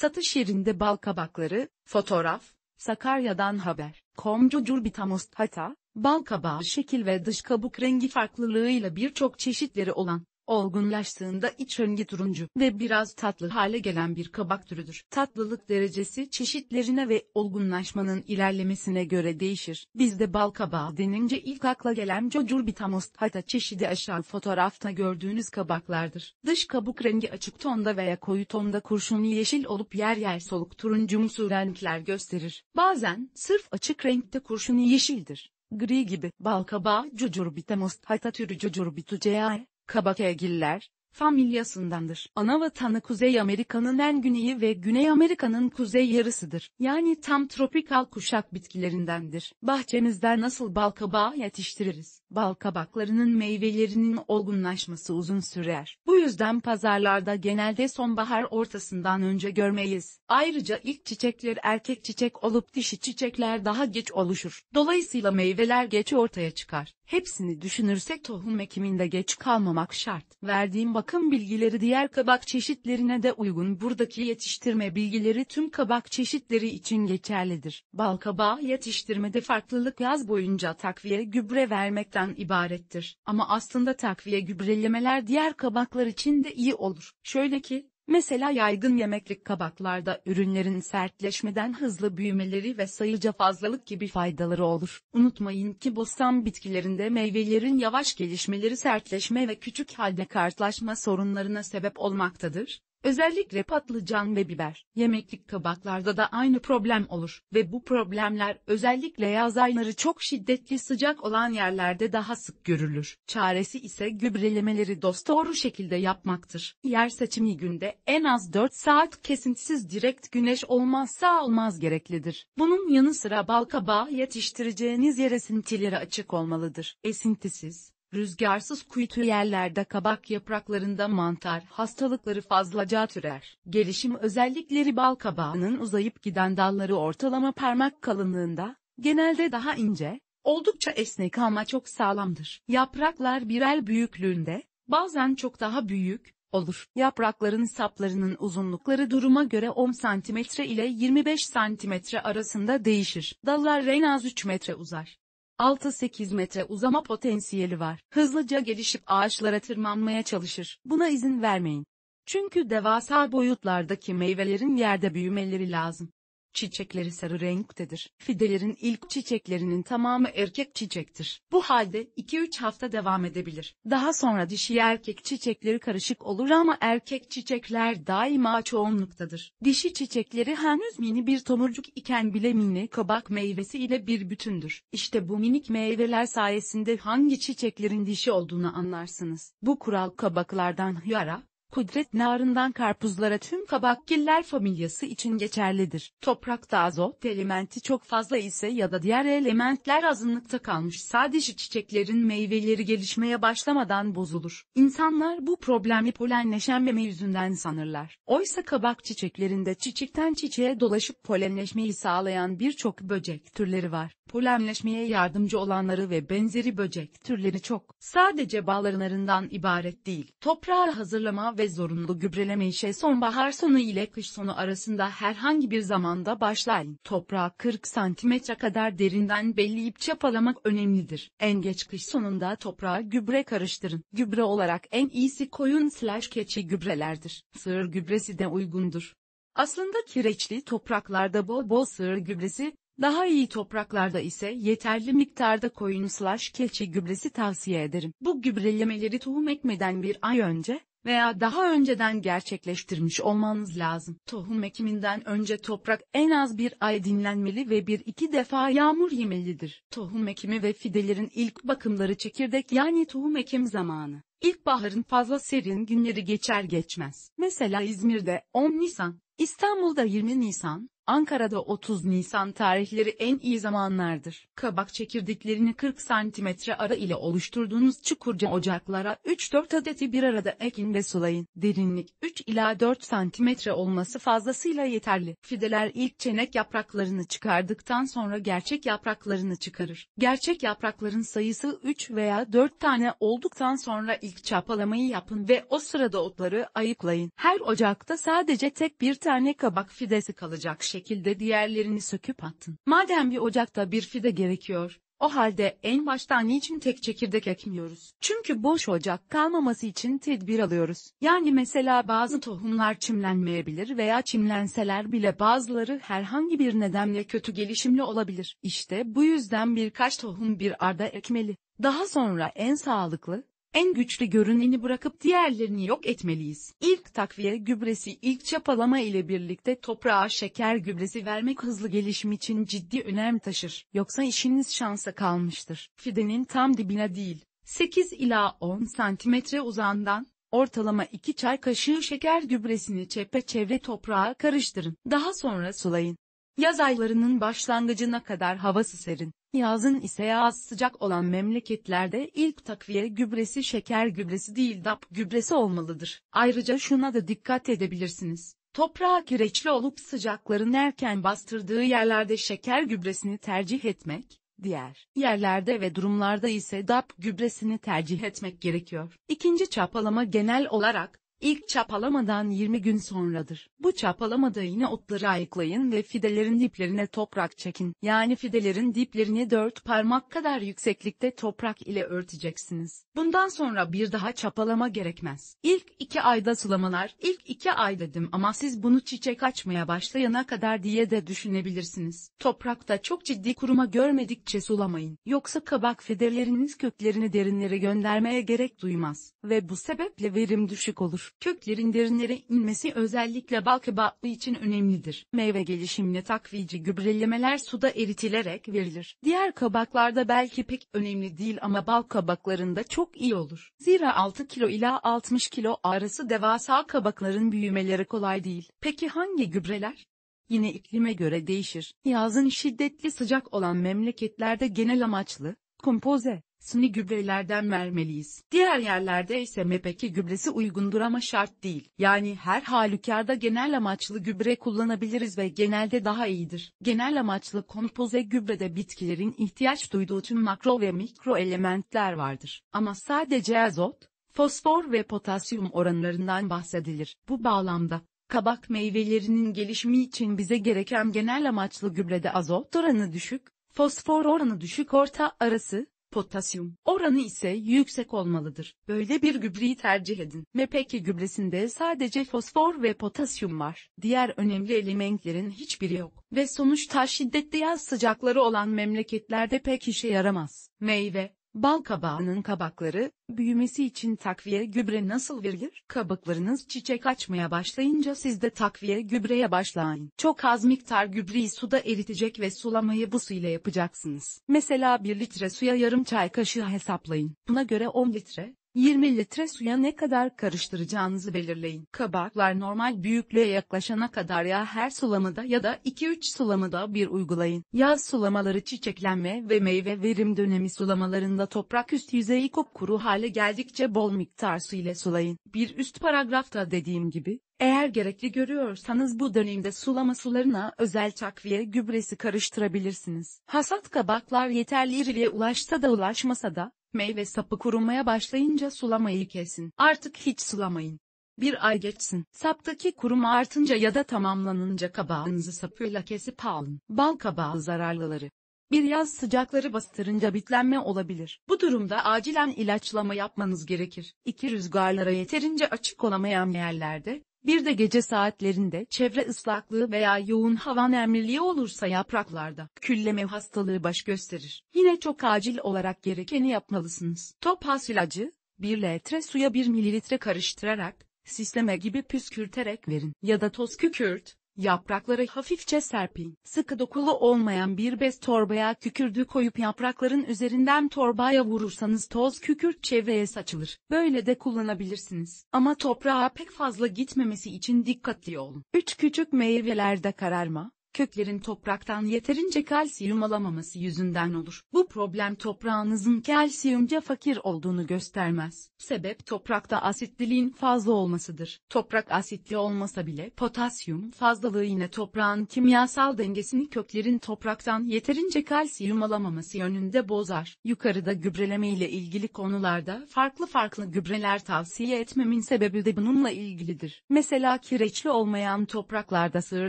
Satış yerinde bal kabakları, fotoğraf, Sakarya'dan haber. Komcu Curbitamos Hata, bal kabağı şekil ve dış kabuk rengi farklılığıyla birçok çeşitleri olan Olgunlaştığında iç rengi turuncu ve biraz tatlı hale gelen bir kabak türüdür. Tatlılık derecesi çeşitlerine ve olgunlaşmanın ilerlemesine göre değişir. Bizde bal kabağı denince ilk akla gelen Cucurbita hatta çeşidi aşağı fotoğrafta gördüğünüz kabaklardır. Dış kabuk rengi açık tonda veya koyu tonda kurşun yeşil olup yer yer soluk turuncumsu renkler gösterir. Bazen sırf açık renkte kurşun yeşildir gri gibi. bal Balkabağı cucurbita mustata türü cucurbituceae, Kabakegiller, familyasındandır. Ana vatanı Kuzey Amerika'nın en güneyi ve Güney Amerika'nın kuzey yarısıdır. Yani tam tropikal kuşak bitkilerindendir. Bahçemizde nasıl balkabağı yetiştiririz? Balkabaklarının meyvelerinin olgunlaşması uzun sürer. Bu yüzden pazarlarda genelde sonbahar ortasından önce görmeyiz. Ayrıca ilk çiçekler erkek çiçek olup dişi çiçekler daha geç oluşur. Dolayısıyla meyveler geç ortaya çıkar. Hepsini düşünürsek tohum ekiminde geç kalmamak şart. Verdiğim bakım bilgileri diğer kabak çeşitlerine de uygun. Buradaki yetiştirme bilgileri tüm kabak çeşitleri için geçerlidir. Bal kabağı yetiştirmede farklılık yaz boyunca takviye gübre vermekten ibarettir. Ama aslında takviye gübrelemeler diğer kabaklar için de iyi olur. Şöyle ki, Mesela yaygın yemeklik kabaklarda ürünlerin sertleşmeden hızlı büyümeleri ve sayıca fazlalık gibi faydaları olur. Unutmayın ki bostan bitkilerinde meyvelerin yavaş gelişmeleri sertleşme ve küçük halde kartlaşma sorunlarına sebep olmaktadır. Özellikle patlıcan ve biber. Yemeklik tabaklarda da aynı problem olur ve bu problemler özellikle yaz ayları çok şiddetli sıcak olan yerlerde daha sık görülür. Çaresi ise gübrelemeleri dost dosdoğru şekilde yapmaktır. Yer seçimi günde en az 4 saat kesintisiz direkt güneş olmazsa olmaz gereklidir. Bunun yanı sıra balkabağı yetiştireceğiniz yere esintileri açık olmalıdır. Esintisiz, Rüzgarsız kuytu yerlerde kabak yapraklarında mantar hastalıkları fazlaca türer. Gelişim özellikleri bal kabağının uzayıp giden dalları ortalama parmak kalınlığında, genelde daha ince, oldukça esnek ama çok sağlamdır. Yapraklar bir el büyüklüğünde, bazen çok daha büyük, olur. Yaprakların saplarının uzunlukları duruma göre 10 cm ile 25 cm arasında değişir. Dallar en az 3 metre uzar. 6-8 metre uzama potansiyeli var. Hızlıca gelişip ağaçlara tırmanmaya çalışır. Buna izin vermeyin. Çünkü devasa boyutlardaki meyvelerin yerde büyümeleri lazım. Çiçekleri sarı renktedir. Fidelerin ilk çiçeklerinin tamamı erkek çiçektir. Bu halde 2-3 hafta devam edebilir. Daha sonra dişi erkek çiçekleri karışık olur ama erkek çiçekler daima çoğunluktadır. Dişi çiçekleri henüz mini bir tomurcuk iken bile mini kabak meyvesi ile bir bütündür. İşte bu minik meyveler sayesinde hangi çiçeklerin dişi olduğunu anlarsınız. Bu kural kabaklardan hıyara, Kudret narından karpuzlara tüm kabakgiller familyası için geçerlidir. Toprakta azot elementi çok fazla ise ya da diğer elementler azınlıkta kalmış sadece çiçeklerin meyveleri gelişmeye başlamadan bozulur. İnsanlar bu problemi polenleşenmeme yüzünden sanırlar. Oysa kabak çiçeklerinde çiçekten çiçeğe dolaşıp polenleşmeyi sağlayan birçok böcek türleri var. Polenleşmeye yardımcı olanları ve benzeri böcek türleri çok. Sadece bağlarlarından ibaret değil. Toprağı hazırlama ve ve zorunlu gübreleme işe sonbahar sonu ile kış sonu arasında herhangi bir zamanda başlar. Toprağı 40 cm kadar derinden belleyip çapalamak önemlidir. En geç kış sonunda toprağa gübre karıştırın. Gübre olarak en iyisi koyun slash keçi gübrelerdir. Sığır gübresi de uygundur. Aslında kireçli topraklarda bol bol sığır gübresi, daha iyi topraklarda ise yeterli miktarda koyun slash keçi gübresi tavsiye ederim. Bu gübrelemeleri tohum ekmeden bir ay önce, veya daha önceden gerçekleştirmiş olmanız lazım. Tohum ekiminden önce toprak en az bir ay dinlenmeli ve bir iki defa yağmur yemelidir. Tohum ekimi ve fidelerin ilk bakımları çekirdek yani tohum ekim zamanı. İlkbaharın fazla serin günleri geçer geçmez. Mesela İzmir'de 10 Nisan, İstanbul'da 20 Nisan, Ankara'da 30 Nisan tarihleri en iyi zamanlardır. Kabak çekirdeklerini 40 cm ara ile oluşturduğunuz çukurca ocaklara 3-4 adeti bir arada ekin ve sulayın. Derinlik 3 ila 4 cm olması fazlasıyla yeterli. Fideler ilk çenek yapraklarını çıkardıktan sonra gerçek yapraklarını çıkarır. Gerçek yaprakların sayısı 3 veya 4 tane olduktan sonra ilk çapalamayı yapın ve o sırada otları ayıklayın. Her ocakta sadece tek bir tane kabak fidesi kalacak şekilde diğerlerini söküp atın. Madem bir ocakta bir fide gerekiyor, o halde en baştan niçin tek çekirdek ekmiyoruz? Çünkü boş ocak kalmaması için tedbir alıyoruz. Yani mesela bazı tohumlar çimlenmeyebilir veya çimlenseler bile bazıları herhangi bir nedenle kötü gelişimli olabilir. İşte bu yüzden birkaç tohum bir arda ekmeli. Daha sonra en sağlıklı, en güçlü görüneni bırakıp diğerlerini yok etmeliyiz. İlk takviye gübresi ilk çapalama ile birlikte toprağa şeker gübresi vermek hızlı gelişim için ciddi önem taşır. Yoksa işiniz şansa kalmıştır. Fidenin tam dibine değil, 8 ila 10 santimetre uzandan, ortalama 2 çay kaşığı şeker gübresini çepeçevre toprağa karıştırın. Daha sonra sulayın. Yaz aylarının başlangıcına kadar havası serin. Yazın ise yaz sıcak olan memleketlerde ilk takviye gübresi şeker gübresi değil DAP gübresi olmalıdır. Ayrıca şuna da dikkat edebilirsiniz. Toprağa kireçli olup sıcakların erken bastırdığı yerlerde şeker gübresini tercih etmek, diğer yerlerde ve durumlarda ise DAP gübresini tercih etmek gerekiyor. İkinci çapalama genel olarak, İlk çapalamadan 20 gün sonradır. Bu çapalamada yine otları ayıklayın ve fidelerin diplerine toprak çekin. Yani fidelerin diplerini 4 parmak kadar yükseklikte toprak ile örteceksiniz. Bundan sonra bir daha çapalama gerekmez. İlk 2 ayda sulamalar, ilk 2 ay dedim ama siz bunu çiçek açmaya başlayana kadar diye de düşünebilirsiniz. Toprakta çok ciddi kuruma görmedikçe sulamayın. Yoksa kabak fideleriniz köklerini derinlere göndermeye gerek duymaz ve bu sebeple verim düşük olur köklerin derinlere inmesi özellikle bal için önemlidir. Meyve gelişimine takvici gübrelemeler suda eritilerek verilir. Diğer kabaklarda belki pek önemli değil ama bal kabaklarında çok iyi olur. Zira 6 kilo ila 60 kilo arası devasa kabakların büyümeleri kolay değil. Peki hangi gübreler? Yine iklime göre değişir. Yazın şiddetli sıcak olan memleketlerde genel amaçlı, kompoze, suni gübrelerden vermeliyiz. Diğer yerlerde ise MPK gübresi uygundur ama şart değil. Yani her halükarda genel amaçlı gübre kullanabiliriz ve genelde daha iyidir. Genel amaçlı kompoze gübrede bitkilerin ihtiyaç duyduğu tüm makro ve mikro elementler vardır. Ama sadece azot, fosfor ve potasyum oranlarından bahsedilir. Bu bağlamda kabak meyvelerinin gelişimi için bize gereken genel amaçlı gübrede azot oranı düşük, fosfor oranı düşük orta arası, potasyum oranı ise yüksek olmalıdır. Böyle bir gübreyi tercih edin. Mepeki gübresinde sadece fosfor ve potasyum var. Diğer önemli elementlerin hiçbiri yok ve sonuçta şiddetli yaz sıcakları olan memleketlerde pek işe yaramaz. Meyve Bal kabağının kabakları, büyümesi için takviye gübre nasıl verilir? Kabaklarınız çiçek açmaya başlayınca siz de takviye gübreye başlayın. Çok az miktar gübreyi suda eritecek ve sulamayı bu su ile yapacaksınız. Mesela 1 litre suya yarım çay kaşığı hesaplayın. Buna göre 10 litre, 20 litre suya ne kadar karıştıracağınızı belirleyin. Kabaklar normal büyüklüğe yaklaşana kadar ya her sulamada ya da 2-3 sulamada bir uygulayın. Yaz sulamaları çiçeklenme ve meyve verim dönemi sulamalarında toprak üst yüzeyi kupkuru hale geldikçe bol miktar su ile sulayın. Bir üst paragrafta dediğim gibi, eğer gerekli görüyorsanız bu dönemde sulama sularına özel takviye gübresi karıştırabilirsiniz. Hasat kabaklar yeterli iriliğe ulaşsa da ulaşmasa da, Meyve sapı kurumaya başlayınca sulamayı kesin. Artık hiç sulamayın. Bir ay geçsin. Saptaki kuruma artınca ya da tamamlanınca kabağınızı sapıyla kesip alın. Bal kabağı zararlıları. Bir yaz sıcakları bastırınca bitlenme olabilir. Bu durumda acilen ilaçlama yapmanız gerekir. İki Rüzgarlara yeterince açık olamayan yerlerde, bir de gece saatlerinde çevre ıslaklığı veya yoğun hava nemliliği olursa yapraklarda külleme hastalığı baş gösterir. Yine çok acil olarak gerekeni yapmalısınız. Top has ilacı, 1 litre suya 1 mililitre karıştırarak, sisleme gibi püskürterek verin. Ya da toz kükürt, Yaprakları hafifçe serpin. Sıkı dokulu olmayan bir bez torbaya kükürdü koyup yaprakların üzerinden torbaya vurursanız toz kükürt çevreye saçılır. Böyle de kullanabilirsiniz. Ama toprağa pek fazla gitmemesi için dikkatli olun. 3 küçük meyvelerde kararma, köklerin topraktan yeterince kalsiyum alamaması yüzünden olur. Bu problem toprağınızın kalsiyumca fakir olduğunu göstermez. Sebep toprakta asitliliğin fazla olmasıdır. Toprak asitli olmasa bile potasyum fazlalığı yine toprağın kimyasal dengesini köklerin topraktan yeterince kalsiyum alamaması yönünde bozar. Yukarıda gübreleme ile ilgili konularda farklı farklı gübreler tavsiye etmemin sebebi de bununla ilgilidir. Mesela kireçli olmayan topraklarda sığır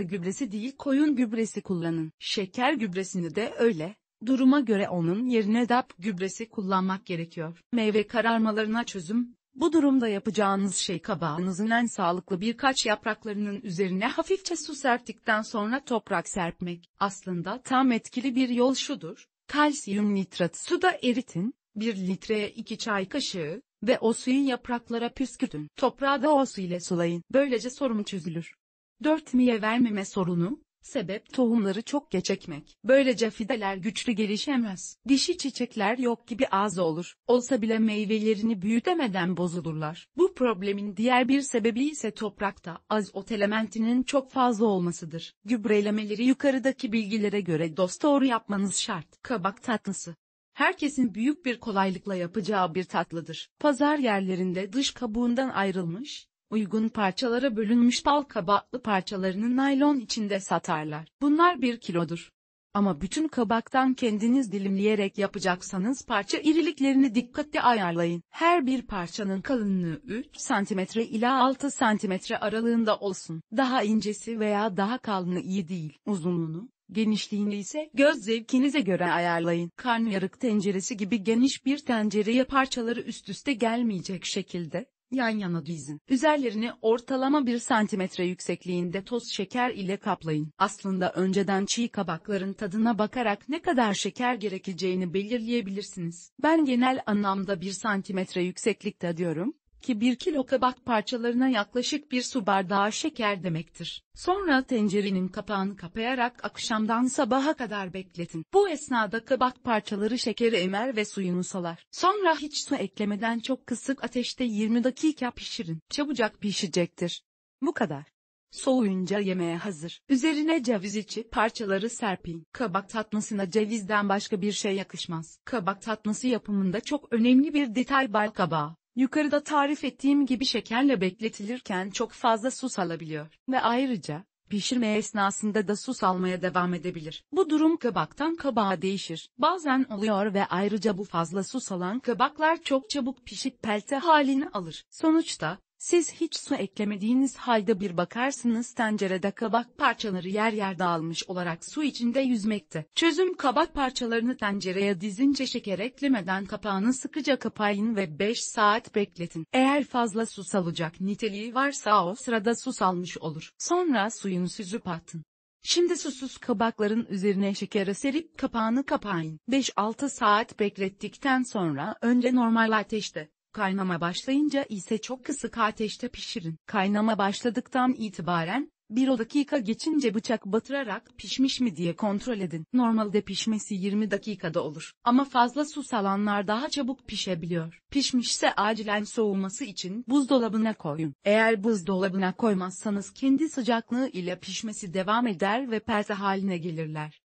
gübresi değil koyun gübresi kullanın. Şeker gübresini de öyle, duruma göre onun yerine DAP gübresi kullanmak gerekiyor. Meyve kararmalarına çözüm, bu durumda yapacağınız şey kabağınızın en sağlıklı birkaç yapraklarının üzerine hafifçe su serptikten sonra toprak serpmek. Aslında tam etkili bir yol şudur. Kalsiyum nitratı suda eritin, 1 litreye 2 çay kaşığı ve o suyu yapraklara püskürtün. Toprağı da o su ile sulayın. Böylece sorun çözülür. 4 miye vermeme sorunu, Sebep tohumları çok geç ekmek. Böylece fideler güçlü gelişemez. Dişi çiçekler yok gibi az olur. Olsa bile meyvelerini büyütemeden bozulurlar. Bu problemin diğer bir sebebi ise toprakta azot elementinin çok fazla olmasıdır. Gübrelemeleri yukarıdaki bilgilere göre dost dosdoğru yapmanız şart. Kabak tatlısı herkesin büyük bir kolaylıkla yapacağı bir tatlıdır. Pazar yerlerinde dış kabuğundan ayrılmış, uygun parçalara bölünmüş bal kabaklı parçalarını naylon içinde satarlar. Bunlar bir kilodur. Ama bütün kabaktan kendiniz dilimleyerek yapacaksanız parça iriliklerini dikkatli ayarlayın. Her bir parçanın kalınlığı 3 cm ila 6 cm aralığında olsun. Daha incesi veya daha kalını iyi değil. Uzunluğunu, genişliğini ise göz zevkinize göre ayarlayın. Karnıyarık tenceresi gibi geniş bir tencereye parçaları üst üste gelmeyecek şekilde yan yana dizin. Üzerlerini ortalama 1 cm yüksekliğinde toz şeker ile kaplayın. Aslında önceden çiğ kabakların tadına bakarak ne kadar şeker gerekeceğini belirleyebilirsiniz. Ben genel anlamda 1 cm yükseklikte diyorum ki 1 kilo kabak parçalarına yaklaşık bir su bardağı şeker demektir. Sonra tencerenin kapağını kapayarak akşamdan sabaha kadar bekletin. Bu esnada kabak parçaları şekeri emer ve suyunu salar. Sonra hiç su eklemeden çok kısık ateşte 20 dakika pişirin. Çabucak pişecektir. Bu kadar. Soğuyunca yemeğe hazır. Üzerine ceviz içi parçaları serpin. Kabak tatlısına cevizden başka bir şey yakışmaz. Kabak tatlısı yapımında çok önemli bir detay bal kabağı. Yukarıda tarif ettiğim gibi şekerle bekletilirken çok fazla su salabiliyor ve ayrıca pişirme esnasında da su salmaya devam edebilir. Bu durum kabaktan kabağa değişir. Bazen oluyor ve ayrıca bu fazla su salan kabaklar çok çabuk pişip pelte halini alır. Sonuçta siz hiç su eklemediğiniz halde bir bakarsınız tencerede kabak parçaları yer yer dağılmış olarak su içinde yüzmekte. Çözüm kabak parçalarını tencereye dizince şeker eklemeden kapağını sıkıca kapayın ve 5 saat bekletin. Eğer fazla su salacak niteliği varsa o sırada su salmış olur. Sonra suyun süzüp atın. Şimdi susuz kabakların üzerine şeker serip kapağını kapayın. 5-6 saat beklettikten sonra önce normal ateşte Kaynama başlayınca ise çok kısık ateşte pişirin. Kaynama başladıktan itibaren, 1 o dakika geçince bıçak batırarak pişmiş mi diye kontrol edin. Normalde pişmesi 20 dakikada olur. Ama fazla su salanlar daha çabuk pişebiliyor. Pişmişse acilen soğuması için buzdolabına koyun. Eğer buzdolabına koymazsanız kendi sıcaklığı ile pişmesi devam eder ve perde haline gelirler.